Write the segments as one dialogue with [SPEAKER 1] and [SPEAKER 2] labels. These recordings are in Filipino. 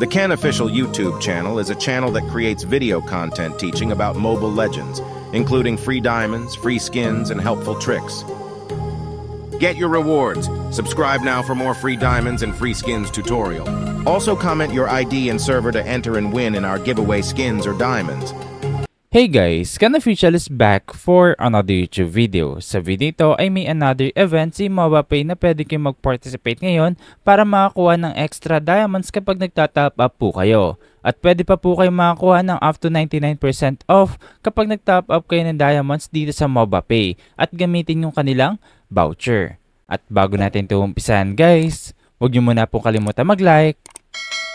[SPEAKER 1] The Ken Official YouTube channel is a channel that creates video content teaching about mobile legends, including free diamonds, free skins, and helpful tricks. Get your rewards. Subscribe now for more free diamonds and free skins tutorial. Also comment your ID and server to enter and win in our giveaway skins or diamonds. Hey guys, Canaficial is back for another YouTube video. Sa video ito ay may another event si MobaPay na pwede kayong mag-participate ngayon para makakuha ng extra diamonds kapag nagtatap up po kayo. At pwede pa po kayong makakuha ng up to 99% off kapag nagtap up kayo ng diamonds dito sa MobaPay at gamitin yung kanilang voucher. At bago natin ito umpisan guys, huwag nyo muna po kalimutan mag-like,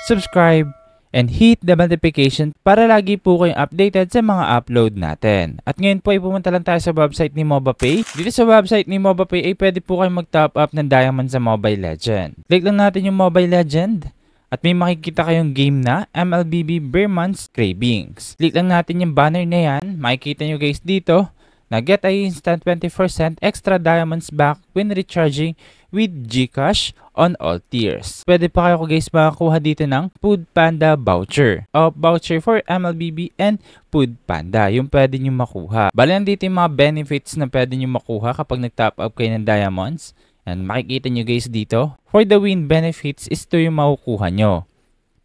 [SPEAKER 1] subscribe, and hit the notification para lagi po kayong updated sa mga upload natin. At ngayon po ay pumunta lang tayo sa website ni MobaPay. Dito sa website ni MobaPay ay pwede po kayong mag-top up ng diamond sa Mobile Legend. Click lang natin yung Mobile Legend. At may makikita kayong game na MLBB Beerman's Cravings. Click lang natin yung banner na yan. Makikita nyo guys dito na get ay instant 20% extra diamonds back when recharging with GCash on all tiers. Pwede pa kayo guys makakuha dito ng Food Panda voucher o voucher for MLBB and Food Panda. Yung pwede nyo makuha. Bali dito yung mga benefits na pwede nyo makuha kapag nag-top up kayo ng diamonds. And makikita nyo guys dito. For the win benefits is to yung makukuha nyo.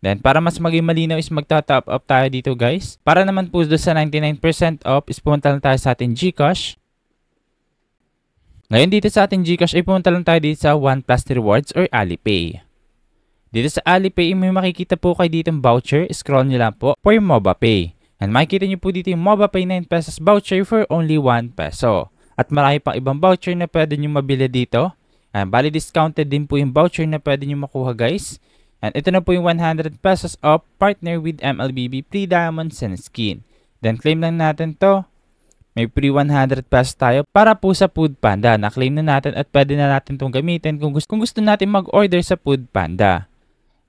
[SPEAKER 1] Then, para mas maging malinaw is magta-top up tayo dito guys. Para naman po doon sa 99% off, is pumunta lang tayo sa ating Gcash. Ngayon dito sa ating Gcash ay pumunta lang tayo dito sa 1 Rewards or Alipay. Dito sa Alipay, may makikita po kayo dito voucher. Scroll nyo lang po for MobaPay. And makikita nyo po dito yung MobaPay 9 pesos voucher for only 1 peso. At marami pang ibang voucher na pwede nyo mabili dito. And bali discounted din po yung voucher na pwede nyo makuha guys. And ito na po yung 100 pesos off partner with MLBB pre diamonds and skin. Then claim lang natin to. May free 100 pesos tayo para po sa Food Panda. Na-claim na natin at pwede na natin itong gamitin kung gusto, kung gusto natin mag-order sa Food Panda.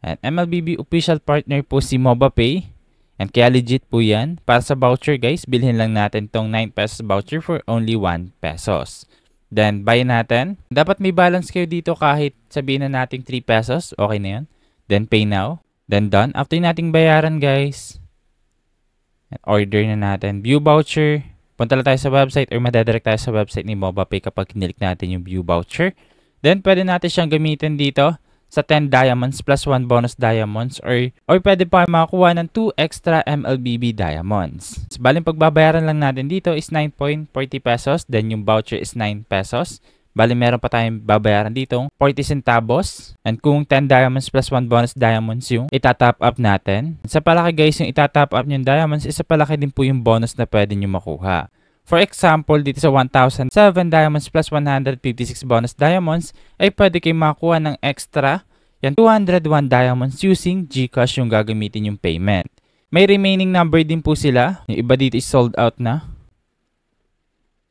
[SPEAKER 1] And MLBB official partner po si MobaPay. And kaya legit po yan. Para sa voucher guys, bilhin lang natin tong 9 pesos voucher for only 1 pesos. Then buy natin. Dapat may balance kayo dito kahit sabihin na natin 3 pesos. Okay na yan. Then pay now. Then done. After nating bayaran guys, order na natin. View voucher. Punta tayo sa website or madadirect tayo sa website ni MobaPay kapag kinilik natin yung view voucher. Then pwede natin siyang gamitin dito sa 10 diamonds plus 1 bonus diamonds or, or pwede pa makakuha ng 2 extra MLBB diamonds. Baling pagbabayaran lang natin dito is 9.40 pesos, then yung voucher is 9 pesos. Bali, meron pa tayong babayaran dito, 40 centavos. And kung 10 diamonds plus 1 bonus diamonds yung itatap up natin. Sa palaki guys, yung itatap up yung diamonds, isa palaki din po yung bonus na pwede nyo makuha. For example, dito sa 1,007 diamonds plus 156 bonus diamonds, ay pwede kayong makuha ng extra yan 201 diamonds using GCash yung gagamitin yung payment. May remaining number din po sila. Yung iba dito is sold out na.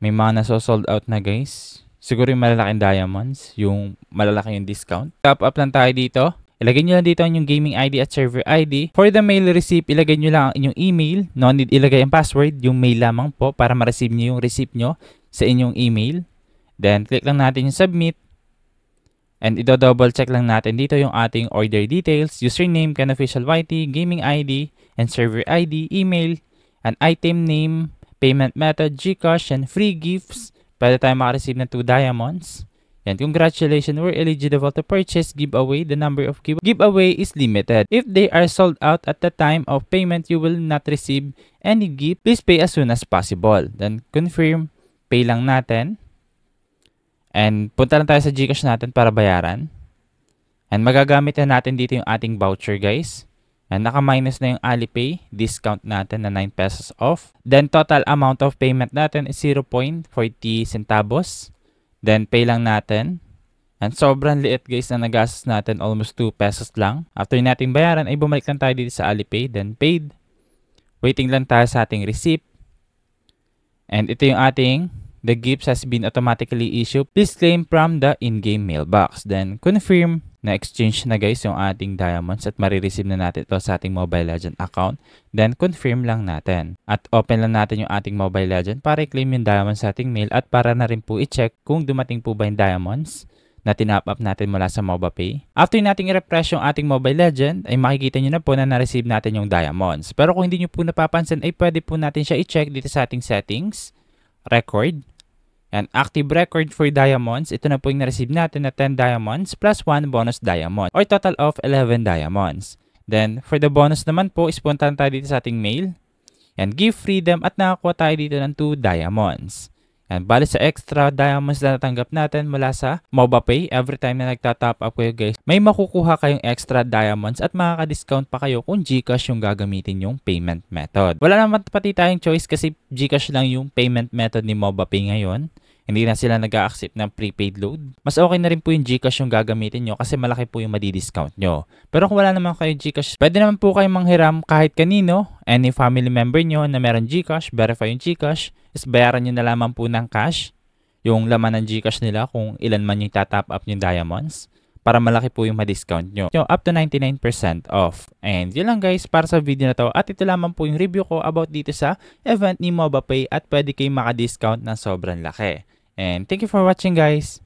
[SPEAKER 1] May mga sold out na guys. Siguro yung malalaking diamonds, yung malalaki yung discount. Top up lang tayo dito. Ilagay nyo lang dito ang inyong gaming ID at server ID. For the mail receipt, ilagay nyo lang ang inyong email. No need ilagay ang password, yung mail lamang po para ma-receive nyo yung receipt nyo sa inyong email. Then, click lang natin yung submit. And ido-double check lang natin dito yung ating order details, username, can official YT, gaming ID, and server ID, email, and item name, payment method, Gcash, and free gifts, Pwede tayo makareceive ng 2 diamonds. Yan, congratulations, we're eligible to purchase giveaway. The number of give giveaway is limited. If they are sold out at the time of payment, you will not receive any gift. Please pay as soon as possible. Then, confirm, pay lang natin. And punta lang tayo sa Gcash natin para bayaran. And magagamit na natin dito yung ating voucher, guys. And ah, naka-minus na yung Alipay, discount natin na 9 pesos off. Then total amount of payment natin is 0.40 centavos. Then pay lang natin. And sobrang liit guys na nagastos natin, almost 2 pesos lang. After nating bayaran ay bumalik lang tayo dito sa Alipay, then paid. Waiting lang tayo sa ating receipt. And ito yung ating The gift has been automatically issued. Please claim from the in-game mailbox. Then confirm na-exchange na guys yung ating diamonds at marireceive na natin ito sa ating Mobile Legend account. Then, confirm lang natin. At open lang natin yung ating Mobile Legend para i-claim yung diamonds sa ating mail at para na rin po i-check kung dumating po ba yung diamonds na tinap up natin mula sa MOBA After nating i-refresh yung ating Mobile Legend, ay makikita nyo na po na na-receive natin yung diamonds. Pero kung hindi nyo po napapansin, ay pwede po natin siya i-check dito sa ating settings, record, And active record for diamonds. Ito na po yung na-receive natin na 10 diamonds plus 1 bonus diamond or total of 11 diamonds. Then, for the bonus naman po, ispuntan tayo dito sa ating mail. And give freedom at nakakuha tayo dito ng 2 diamonds. Yan, bali sa extra diamonds na natanggap natin mula sa MOBA every time na nagtatop up kayo guys, may makukuha kayong extra diamonds at makaka-discount pa kayo kung GCash yung gagamitin yung payment method. Wala naman pati tayong choice kasi GCash lang yung payment method ni MOBA ngayon hindi na sila nag accept ng prepaid load. Mas okay na rin po yung Gcash yung gagamitin nyo kasi malaki po yung madi-discount nyo. Pero kung wala naman kayo Gcash, pwede naman po kayo manghiram kahit kanino, any family member nyo na meron Gcash, verify yung Gcash, is bayaran nyo na lamang po ng cash yung laman ng Gcash nila kung ilan man yung tatap up yung diamonds para malaki po yung ma-discount nyo. So, up to 99% off. And yun lang guys para sa video na to. At ito lamang po yung review ko about dito sa event ni MobaPay at pwede kayong maka-discount ng sobrang laki. And thank you for watching guys!